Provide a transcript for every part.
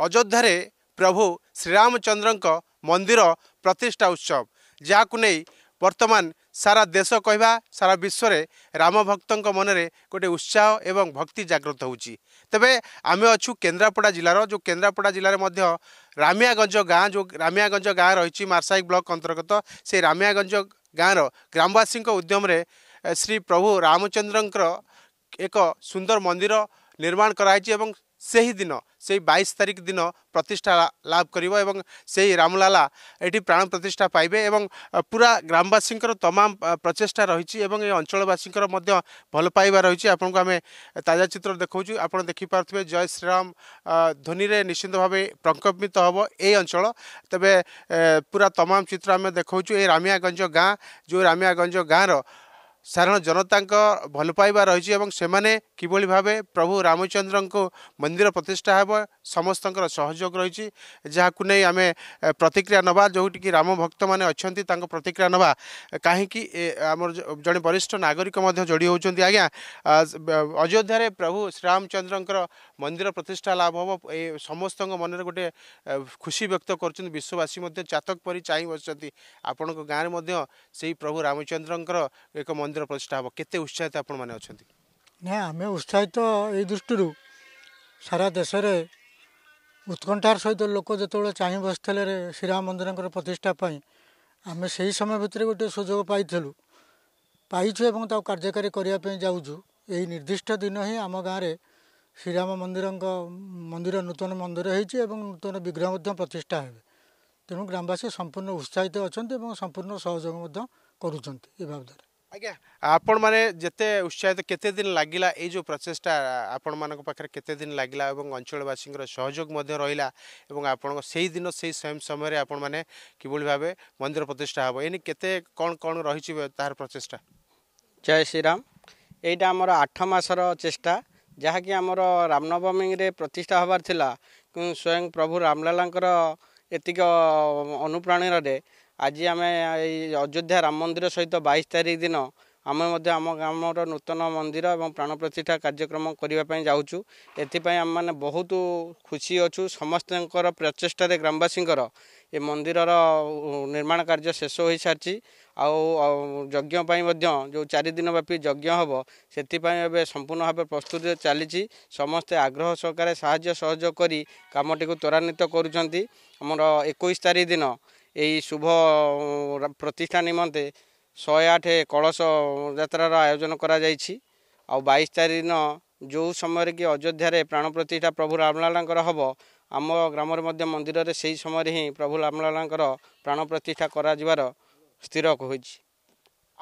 ଅଯୋଧ୍ୟାରେ ପ୍ରଭୁ ଶ୍ରୀରାମଚନ୍ଦ୍ରଙ୍କ ମନ୍ଦିର ପ୍ରତିଷ୍ଠା ଉତ୍ସବ ଯାହାକୁ ନେଇ ବର୍ତ୍ତମାନ ସାରା ଦେଶ କହିବା ସାରା ବିଶ୍ୱରେ ରାମଭକ୍ତଙ୍କ ମନରେ ଗୋଟିଏ ଉତ୍ସାହ ଏବଂ ଭକ୍ତି ଜାଗ୍ରତ ହେଉଛି ତେବେ ଆମେ ଅଛୁ କେନ୍ଦ୍ରାପଡ଼ା ଜିଲ୍ଲାର ଯେଉଁ କେନ୍ଦ୍ରାପଡ଼ା ଜିଲ୍ଲାରେ ମଧ୍ୟ ରାମିଆଗଞ୍ଜ ଗାଁ ଯେଉଁ ରାମିଆଗଞ୍ଜ ଗାଁ ରହିଛି ମାର୍ସାଇକ ବ୍ଲକ ଅନ୍ତର୍ଗତ ସେ ରାମିଆଗଞ୍ଜ ଗାଁର ଗ୍ରାମବାସୀଙ୍କ ଉଦ୍ୟମରେ ଶ୍ରୀ ପ୍ରଭୁ ରାମଚନ୍ଦ୍ରଙ୍କର ଏକ ସୁନ୍ଦର ମନ୍ଦିର ନିର୍ମାଣ କରାହୋଇଛି ଏବଂ ସେହିଦିନ ସେଇ ବାଇଶ ତାରିଖ ଦିନ ପ୍ରତିଷ୍ଠା ଲାଭ କରିବ ଏବଂ ସେଇ ରାମଲାଲା ଏଠି ପ୍ରାଣ ପ୍ରତିଷ୍ଠା ପାଇବେ ଏବଂ ପୁରା ଗ୍ରାମବାସୀଙ୍କର ତମାମ ପ୍ରଚେଷ୍ଟା ରହିଛି ଏବଂ ଏ ଅଞ୍ଚଳବାସୀଙ୍କର ମଧ୍ୟ ଭଲ ପାଇବା ରହିଛି ଆପଣଙ୍କୁ ଆମେ ତାଜା ଚିତ୍ର ଦେଖାଉଛୁ ଆପଣ ଦେଖିପାରୁଥିବେ ଜୟ ଶ୍ରୀରାମ ଧ୍ୱନିରେ ନିଶ୍ଚିନ୍ତ ଭାବେ ପ୍ରକମ୍ପିତ ହେବ ଏଇ ଅଞ୍ଚଳ ତେବେ ପୁରା ତମାମ ଚିତ୍ର ଆମେ ଦେଖାଉଛୁ ଏଇ ରାମିଆଗଞ୍ଜ ଗାଁ ଯେଉଁ ରାମିଆଗଞ୍ଜ ଗାଁର ସାଧାରଣ ଜନତାଙ୍କ ଭଲ ପାଇବା ରହିଛି ଏବଂ ସେମାନେ କିଭଳି ଭାବେ ପ୍ରଭୁ ରାମଚନ୍ଦ୍ରଙ୍କୁ ମନ୍ଦିର ପ୍ରତିଷ୍ଠା ହେବ ସମସ୍ତଙ୍କର ସହଯୋଗ ରହିଛି ଯାହାକୁ ନେଇ ଆମେ ପ୍ରତିକ୍ରିୟା ନେବା ଯେଉଁଠିକି ରାମ ଭକ୍ତମାନେ ଅଛନ୍ତି ତାଙ୍କ ପ୍ରତିକ୍ରିୟା ନେବା କାହିଁକି ଆମର ଜଣେ ବରିଷ୍ଠ ନାଗରିକ ମଧ୍ୟ ଯୋଡ଼ି ହେଉଛନ୍ତି ଆଜ୍ଞା ଅଯୋଧ୍ୟାରେ ପ୍ରଭୁ ଶ୍ରୀରାମଚନ୍ଦ୍ରଙ୍କର ମନ୍ଦିର ପ୍ରତିଷ୍ଠା ଲାଭ ହେବ ଏ ସମସ୍ତଙ୍କ ମନରେ ଗୋଟେ ଖୁସି ବ୍ୟକ୍ତ କରୁଛନ୍ତି ବିଶ୍ୱବାସୀ ମଧ୍ୟ ଚାତକ ପରି ଚାହିଁ ବସିଛନ୍ତି ଆପଣଙ୍କ ଗାଁରେ ମଧ୍ୟ ସେଇ ପ୍ରଭୁ ରାମଚନ୍ଦ୍ରଙ୍କର ଏକ ମନ୍ଦିର ମନ୍ଦିର ପ୍ରତିଷ୍ଠା ହେବ କେତେ ଉତ୍ସାହିତ ଆପଣମାନେ ଅଛନ୍ତି ନା ଆମେ ଉତ୍ସାହିତ ଏଇ ଦୃଷ୍ଟିରୁ ସାରା ଦେଶରେ ଉତ୍କଣ୍ଠାର ସହିତ ଲୋକ ଯେତେବେଳେ ଚାହିଁ ବସିଥିଲେ ଶ୍ରୀରାମ ମନ୍ଦିରଙ୍କର ପ୍ରତିଷ୍ଠା ପାଇଁ ଆମେ ସେହି ସମୟ ଭିତରେ ଗୋଟିଏ ସୁଯୋଗ ପାଇଥିଲୁ ପାଇଛୁ ଏବଂ ତାକୁ କାର୍ଯ୍ୟକାରୀ କରିବା ପାଇଁ ଯାଉଛୁ ଏହି ନିର୍ଦ୍ଦିଷ୍ଟ ଦିନ ହିଁ ଆମ ଗାଁରେ ଶ୍ରୀରାମ ମନ୍ଦିରଙ୍କ ମନ୍ଦିର ନୂତନ ମନ୍ଦିର ହେଇଛି ଏବଂ ନୂତନ ବିଗ୍ରହ ମଧ୍ୟ ପ୍ରତିଷ୍ଠା ହେବେ ତେଣୁ ଗ୍ରାମବାସୀ ସମ୍ପୂର୍ଣ୍ଣ ଉତ୍ସାହିତ ଅଛନ୍ତି ଏବଂ ସମ୍ପୂର୍ଣ୍ଣ ସହଯୋଗ ମଧ୍ୟ କରୁଛନ୍ତି ଏ ବାବଦରେ ଆଜ୍ଞା ଆପଣମାନେ ଯେତେ ଉତ୍ସାହିତ କେତେ ଦିନ ଲାଗିଲା ଏଇ ଯେଉଁ ପ୍ରଚେଷ୍ଟା ଆପଣମାନଙ୍କ ପାଖରେ କେତେ ଦିନ ଲାଗିଲା ଏବଂ ଅଞ୍ଚଳବାସୀଙ୍କର ସହଯୋଗ ମଧ୍ୟ ରହିଲା ଏବଂ ଆପଣଙ୍କ ସେହିଦିନ ଦିନ ସେଇ ସେମ୍ ସମୟରେ ଆପଣମାନେ କିଭଳି ଭାବେ ମନ୍ଦିର ପ୍ରତିଷ୍ଠା ହେବ ଏଇନେ କେତେ କ'ଣ କ'ଣ ରହିଛି ତାହାର ପ୍ରଚେଷ୍ଟା ଜୟ ଶ୍ରୀରାମ ଏଇଟା ଆମର ଆଠ ମାସର ଚେଷ୍ଟା ଯାହାକି ଆମର ରାମନବମୀରେ ପ୍ରତିଷ୍ଠା ହେବାର ଥିଲା ସ୍ୱୟଂ ପ୍ରଭୁ ରାମଲାଲାଙ୍କର ଏତିକି ଅନୁପ୍ରାଣୀରରେ ଆଜି ଆମେ ଏଇ ଅଯୋଧ୍ୟା ରାମ ମନ୍ଦିର ସହିତ ବାଇଶ ତାରିଖ ଦିନ ଆମେ ମଧ୍ୟ ଆମ ଗ୍ରାମର ନୂତନ ମନ୍ଦିର ଏବଂ ପ୍ରାଣ ପ୍ରତିଷ୍ଠା କାର୍ଯ୍ୟକ୍ରମ କରିବା ପାଇଁ ଯାଉଛୁ ଏଥିପାଇଁ ଆମେମାନେ ବହୁତ ଖୁସି ଅଛୁ ସମସ୍ତଙ୍କର ପ୍ରଚେଷ୍ଟାରେ ଗ୍ରାମବାସୀଙ୍କର ଏ ମନ୍ଦିରର ନିର୍ମାଣ କାର୍ଯ୍ୟ ଶେଷ ହୋଇସାରିଛି ଆଉ ଯଜ୍ଞ ପାଇଁ ମଧ୍ୟ ଯେଉଁ ଚାରିଦିନ ବ୍ୟାପୀ ଯଜ୍ଞ ହେବ ସେଥିପାଇଁ ଏବେ ସମ୍ପୂର୍ଣ୍ଣ ଭାବେ ପ୍ରସ୍ତୁତି ଚାଲିଛି ସମସ୍ତେ ଆଗ୍ରହ ସହକାରେ ସାହାଯ୍ୟ ସହଯୋଗ କରି କାମଟିକୁ ତ୍ୱରାନ୍ୱିତ କରୁଛନ୍ତି ଆମର ଏକୋଇଶ ତାରିଖ ଦିନ এই শুভ প্রতিষ্ঠা নিমন্তে ଶହେ ଆଠ କଳସ ଯାତ୍ରାର ଆୟୋଜନ କରାଯାଇଛି ଆଉ ବାଇଶ ତାରିଖ ଯେଉଁ ସମୟରେ କି ଅଯୋଧ୍ୟାରେ ପ୍ରାଣ ପ୍ରତିଷ୍ଠା ପ୍ରଭୁ ରାମଲାଲାଙ୍କର ହେବ ଆମ ଗ୍ରାମରେ ମଧ୍ୟ ମନ୍ଦିରରେ ସେହି ସମୟରେ ହିଁ ପ୍ରଭୁ ରାମଲାଲାଙ୍କର ପ୍ରାଣ ପ୍ରତିଷ୍ଠା କରାଯିବାର ସ୍ଥିର ହୋଇଛି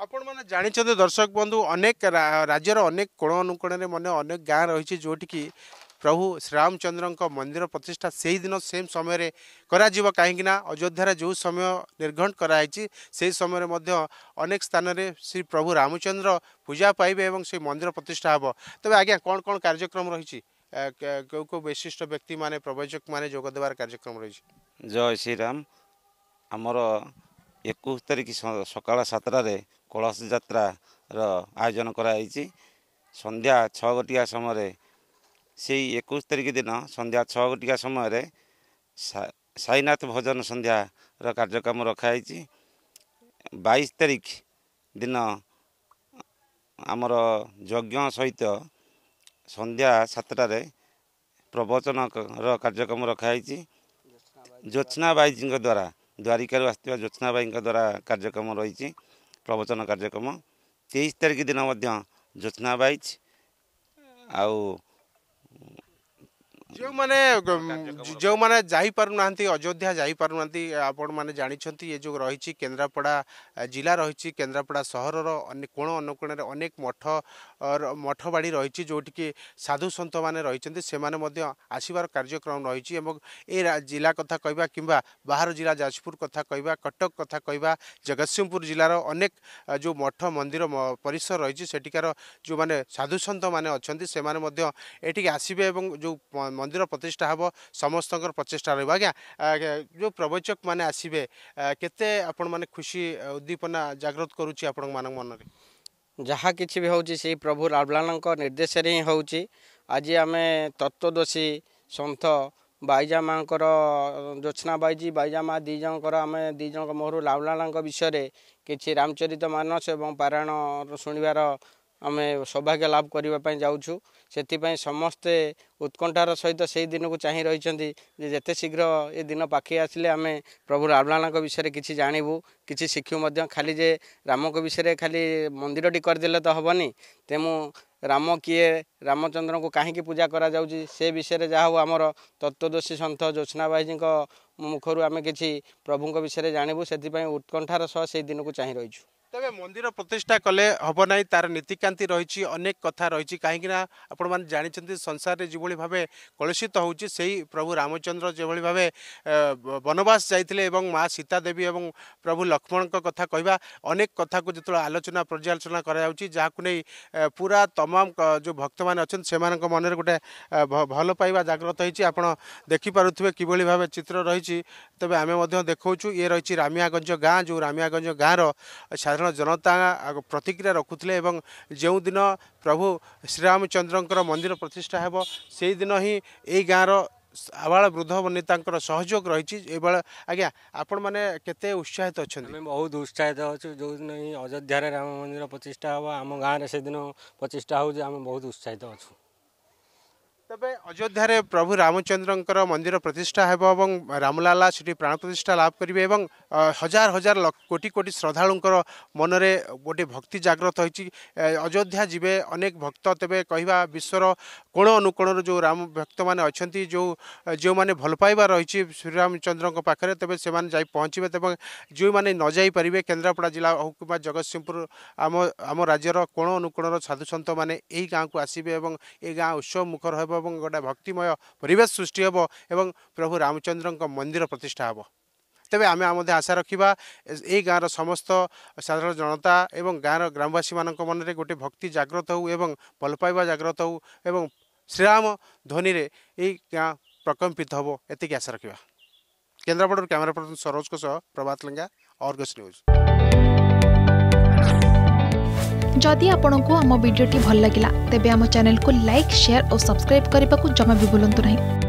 ଆପଣମାନେ ଜାଣିଛନ୍ତି ଦର୍ଶକ ବନ୍ଧୁ ଅନେକ ରାଜ୍ୟର ଅନେକ କୋଣ ଅନୁକୋଣରେ ମାନେ ଅନେକ ଗାଁ ରହିଛି ଯେଉଁଠିକି ପ୍ରଭୁ ଶ୍ରୀରାମଚନ୍ଦ୍ରଙ୍କ ମନ୍ଦିର ପ୍ରତିଷ୍ଠା ସେହିଦିନ ସେମ୍ ସମୟରେ କରାଯିବ କାହିଁକିନା ଅଯୋଧ୍ୟାରେ ଯେଉଁ ସମୟ ନିର୍ଘଣ୍ଟ କରାହେଇଛି ସେହି ସମୟରେ ମଧ୍ୟ ଅନେକ ସ୍ଥାନରେ ଶ୍ରୀ ପ୍ରଭୁ ରାମଚନ୍ଦ୍ର ପୂଜା ପାଇବେ ଏବଂ ସେହି ମନ୍ଦିର ପ୍ରତିଷ୍ଠା ହେବ ତେବେ ଆଜ୍ଞା କ'ଣ କ'ଣ କାର୍ଯ୍ୟକ୍ରମ ରହିଛି କେଉଁ କେଉଁ ବିଶିଷ୍ଟ ବ୍ୟକ୍ତିମାନେ ପ୍ରବଚକମାନେ ଯୋଗ ଦେବାର କାର୍ଯ୍ୟକ୍ରମ ରହିଛି ଜୟ ଶ୍ରୀରାମ ଆମର ଏକୋଇଶ ତାରିଖ ସକାଳ ସାତଟାରେ କଳସ ଯାତ୍ରାର ଆୟୋଜନ କରାଯାଇଛି ସନ୍ଧ୍ୟା ଛଅ ଗୋଟିଆ ସମୟରେ ସେଇ ଏକୋଇଶ ତାରିଖ ଦିନ ସନ୍ଧ୍ୟା ଛଅ ଗୋଟିକା ସମୟରେ ସାଇନାଥ ଭଜନ ସନ୍ଧ୍ୟାର କାର୍ଯ୍ୟକ୍ରମ ରଖାଯାଇଛି ବାଇଶ ତାରିଖ ଦିନ ଆମର ଯଜ୍ଞ ସହିତ ସନ୍ଧ୍ୟା ସାତଟାରେ ପ୍ରବଚନର କାର୍ଯ୍ୟକ୍ରମ ରଖାଯାଇଛି ଜ୍ୟୋତ୍ସ୍ନା ବାଇଜୀଙ୍କ ଦ୍ୱାରା ଦ୍ୱାରିକାରୁ ଆସିଥିବା ଜ୍ୟୋତ୍ସ୍ନା ବାଇଙ୍କ ଦ୍ୱାରା କାର୍ଯ୍ୟକ୍ରମ ରହିଛି ପ୍ରବଚନ କାର୍ଯ୍ୟକ୍ରମ ତେଇଶ ତାରିଖ ଦିନ ମଧ୍ୟ ଜ୍ୟୋତ୍ସ୍ନା ବାଇଜ ଆଉ ଯେଉଁମାନେ ଯେଉଁମାନେ ଯାଇପାରୁନାହାନ୍ତି ଅଯୋଧ୍ୟା ଯାଇପାରୁନାହାନ୍ତି ଆପଣମାନେ ଜାଣିଛନ୍ତି ଏ ଯେଉଁ ରହିଛି କେନ୍ଦ୍ରାପଡ଼ା ଜିଲ୍ଲା ରହିଛି କେନ୍ଦ୍ରାପଡ଼ା ସହରର କୋଣ ଅନୁକୋଣରେ ଅନେକ ମଠ ମଠବାଡ଼ି ରହିଛି ଯେଉଁଠିକି ସାଧୁସନ୍ଥମାନେ ରହିଛନ୍ତି ସେମାନେ ମଧ୍ୟ ଆସିବାର କାର୍ଯ୍ୟକ୍ରମ ରହିଛି ଏବଂ ଏ ଜିଲ୍ଲା କଥା କହିବା କିମ୍ବା ବାହାର ଜିଲ୍ଲା ଯାଜପୁର କଥା କହିବା କଟକ କଥା କହିବା ଜଗତସିଂହପୁର ଜିଲ୍ଲାର ଅନେକ ଯେଉଁ ମଠ ମନ୍ଦିର ପରିସର ରହିଛି ସେଠିକାର ଯେଉଁମାନେ ସାଧୁସନ୍ଥମାନେ ଅଛନ୍ତି ସେମାନେ ମଧ୍ୟ ଏଠିକି ଆସିବେ ଏବଂ ଯେଉଁ ମନ୍ଦିର ପ୍ରତିଷ୍ଠା ହେବ ସମସ୍ତଙ୍କର ପ୍ରଚେଷ୍ଟା ରହିବ ଆଜ୍ଞା ଯେଉଁ ପ୍ରବଚକମାନେ ଆସିବେ କେତେ ଆପଣମାନେ ଖୁସି ଉଦ୍ଦୀପନା ଜାଗ୍ରତ କରୁଛି ଆପଣଙ୍କ ମାନଙ୍କ ମନରେ ଯାହା କିଛି ବି ହେଉଛି ସେଇ ପ୍ରଭୁ ରାବଲାଲଙ୍କ ନିର୍ଦ୍ଦେଶରେ ହିଁ ହେଉଛି ଆଜି ଆମେ ତତ୍ତ୍ୱଦୋଷୀ ସନ୍ଥ ବାଇଜା ମାଆଙ୍କର ଜ୍ୟୋତ୍ସ୍ନା ବାଇଜି ବାଇଜା ମା' ଦୁଇ ଜଣଙ୍କର ଆମେ ଦୁଇ ଜଣଙ୍କ ମୁହଁରୁ ରାବଲାଲଙ୍କ ବିଷୟରେ କିଛି ରାମଚରିତ ମାନସ ଏବଂ ପାରାୟଣ ଶୁଣିବାର ଆମେ ସୌଭାଗ୍ୟ ଲାଭ କରିବା ପାଇଁ ଯାଉଛୁ ସେଥିପାଇଁ ସମସ୍ତେ ଉତ୍କଣ୍ଠାର ସହିତ ସେହି ଦିନକୁ ଚାହିଁ ରହିଛନ୍ତି ଯେ ଯେତେ ଶୀଘ୍ର ଏ ଦିନ ପାଖେଇ ଆସିଲେ ଆମେ ପ୍ରଭୁ ରାବଣାଙ୍କ ବିଷୟରେ କିଛି ଜାଣିବୁ କିଛି ଶିଖିବୁ ମଧ୍ୟ ଖାଲି ଯେ ରାମଙ୍କ ବିଷୟରେ ଖାଲି ମନ୍ଦିରଟି କରିଦେଲେ ତ ହେବନି ତେଣୁ ରାମ କିଏ ରାମଚନ୍ଦ୍ରଙ୍କୁ କାହିଁକି ପୂଜା କରାଯାଉଛି ସେ ବିଷୟରେ ଯାହା ହଉ ଆମର ତତ୍ତ୍ୱଦୋଷୀ ସନ୍ଥ ଜ୍ୟୋତ୍ସ୍ନାବାଇଜୀଙ୍କ ମୁଖରୁ ଆମେ କିଛି ପ୍ରଭୁଙ୍କ ବିଷୟରେ ଜାଣିବୁ ସେଥିପାଇଁ ଉତ୍କଣ୍ଠାର ସହ ସେଇ ଦିନକୁ ଚାହିଁ ରହିଛୁ তবে মন্দির প্রতিষ্ঠা কলে হব না তার নীতিকান্তি রয়েছে অনেক কথা রয়েছে কিনা আপনার মানে জাঁচান সংসারে যেভাবে ভাবে কলুষিত হচ্ছে সেই প্রভু রামচন্দ্র যেভাবে ভাবে বনবাস যাই এবং মা সীতা দেবী এবং প্রভু লক্ষ্মণ কথা কহা অনেক কথা যেত আলোচনা পর্যালোচনা করা যাচ্ছে যা পুরা তমাম যে ভক্ত মানে অনেক সে মনের গোটে ভাল পাইবা জাগ্রত হয়েছে আপনার দেখিপারে কিভাবে ভাবে চিত্র রয়েছে তবে আমি দেখছু ইয়ে রয়েছে রামিয়াগঞ্জ গাঁ যে রামিয়াগঞ্জ গাঁর সাধারণ जनता प्रतिक्रिया रखुले जो दिन प्रभु श्रीरमचन्द्र मन्दिर प्रतिष्ठा हे सही दिदिन हिँड ए गाँ र आवा वृद्ध आपण मैंने रहेत उत्साहित अच्छा बहुत उत्साहित अच्छे जो दिन राम मंदिर मन्दिर पचिष्टा आम से दिन प्रतिष्ठा हो बहुत उत्साहित अच्छा तपाईँ अयोध्य प्रभु र मन्दिर प्रतिष्ठाहे रामलाला प्राण प्रतिष्ठा लाभ गरे हजार हजार ल कोटि कोटि मनरे मनले गोटि भक्ति जाग्रत हुन्छ अनेक भक्त तपाईँ किश्वर କୋଣ ଅନୁକୋଣର ଯେଉଁ ରାମ ଭକ୍ତମାନେ ଅଛନ୍ତି ଯେଉଁ ଯେଉଁମାନେ ଭଲ ପାଇବା ରହିଛି ଶ୍ରୀରାମଚନ୍ଦ୍ରଙ୍କ ପାଖରେ ତେବେ ସେମାନେ ଯାଇ ପହଞ୍ଚିବେ ତେବେ ଯେଉଁମାନେ ନ ଯାଇପାରିବେ କେନ୍ଦ୍ରାପଡ଼ା ଜିଲ୍ଲା ହଉ କିମ୍ବା ଜଗତସିଂହପୁର ଆମ ଆମ ରାଜ୍ୟର କୋଣ ଅନୁକୋଣର ସାଧୁସନ୍ଥମାନେ ଏହି ଗାଁକୁ ଆସିବେ ଏବଂ ଏ ଗାଁ ଉତ୍ସବ ମୁଖର ହେବ ଏବଂ ଗୋଟେ ଭକ୍ତିମୟ ପରିବେଶ ସୃଷ୍ଟି ହେବ ଏବଂ ପ୍ରଭୁ ରାମଚନ୍ଦ୍ରଙ୍କ ମନ୍ଦିର ପ୍ରତିଷ୍ଠା ହେବ তেবে আমি আমদে আশা রাখিব এ গাওৰ সমস্থ সাধাৰণ জনতা এবং গাওৰ গ্ৰামবাসী মানক মনেৰে গোটে ভক্তি জাগ্ৰত হওউ এবং পলপাইবা জাগ্ৰত হওউ এবং শ্রীৰাম ধ্বনিৰে এই প্ৰকম্পিত হ'ব এতিকে আশা ৰাখিবা কেন্দ্ৰৱৰ্ডৰ কেমেৰা পৰত সরোজক সহ প্ৰভাত লংকা অৰ্গজ নিউজ যদি আপোনাকো আমা ভিডিঅ'টি ভাল লাগিলা তেবে আমা চানেলক লাইক শেয়াৰ আৰু সাবস্ক্রাইব কৰিবাকো জমাবি বুলন্ত নাই